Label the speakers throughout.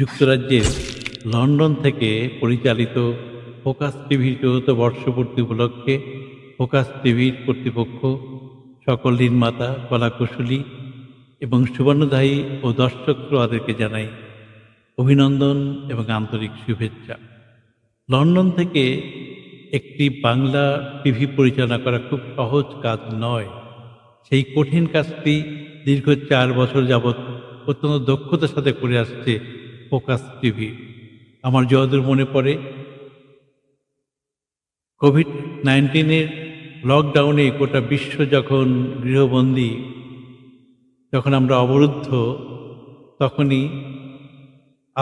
Speaker 1: যুক্তরাজ্যের লন্ডন থেকে পরিচালিত ফোকাস টিভির চতুর্থ বর্ষপূর্তি উপলক্ষে ফোকাস টিভির কর্তৃপক্ষ সকল নির্মাতা কলাকুশলী এবং সুবর্ণধায়ী ও দর্শক শ্রোতাদেরকে জানাই অভিনন্দন এবং আন্তরিক শুভেচ্ছা লন্ডন থেকে একটি বাংলা টিভি পরিচালনা করা খুব সহজ কাজ নয় সেই কঠিন কাজটি দীর্ঘ চার বছর যাবৎ অত্যন্ত দক্ষতার সাথে করে আসছে ফোকাস টিভি আমার যদূর মনে পড়ে কোভিড নাইন্টিনের লকডাউনে গোটা বিশ্ব যখন গৃহবন্দী যখন আমরা অবরুদ্ধ তখনই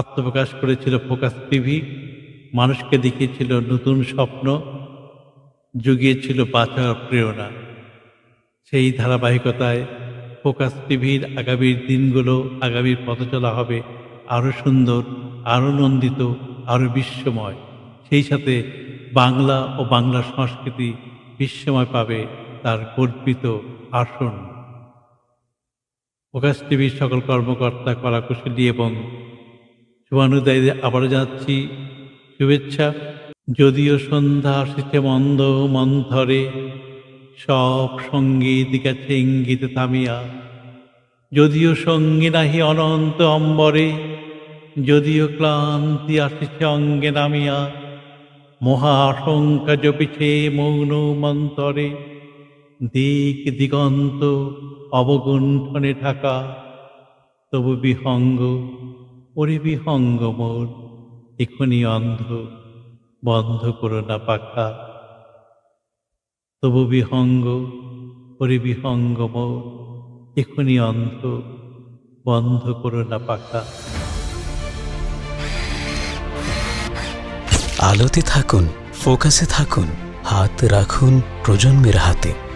Speaker 1: আত্মপ্রকাশ করেছিল ফোকাস টিভি মানুষকে দেখিয়েছিল নতুন স্বপ্ন জুগিয়েছিল বাঁচার প্রেরণা সেই ধারাবাহিকতায় ফোকাস টিভির আগামীর দিনগুলো আগামীর পথ চলা হবে আরও সুন্দর আরও নন্দিত আরও বিশ্বময় সেই সাথে বাংলা ও বাংলা সংস্কৃতি বিশ্বময় পাবে তার গর্বিত আসন প্রকাশ টিভির সকল কর্মকর্তা কলাকুশলী এবং শুভানুদায়ীদের আবারও যাচ্ছি শুভেচ্ছা যদিও সন্ধ্যা আসিছে মন্দ মন্থরে সব সঙ্গীত গেছে ইঙ্গিতে থামিয়া যদিও সঙ্গে নাহি অনন্ত অম্বরে যদিও ক্লান্তি আসিছে অঙ্গে নামিয়া মহা আশঙ্কা জপিছে মৌন মন্তরে দিক দিগন্ত অবগুণ্ঠনে থাকা তবু বিহঙ্গ ওরে বিহঙ্গ মোর এখনি অন্ধ বন্ধ করো না পাখা তবু বিহঙ্গ ওরে বিহঙ্গ মোর এখনই অন্ধ বন্ধ করো না পাখা আলোতে থাকুন ফোকাসে থাকুন হাত রাখুন প্রজন্মের হাতে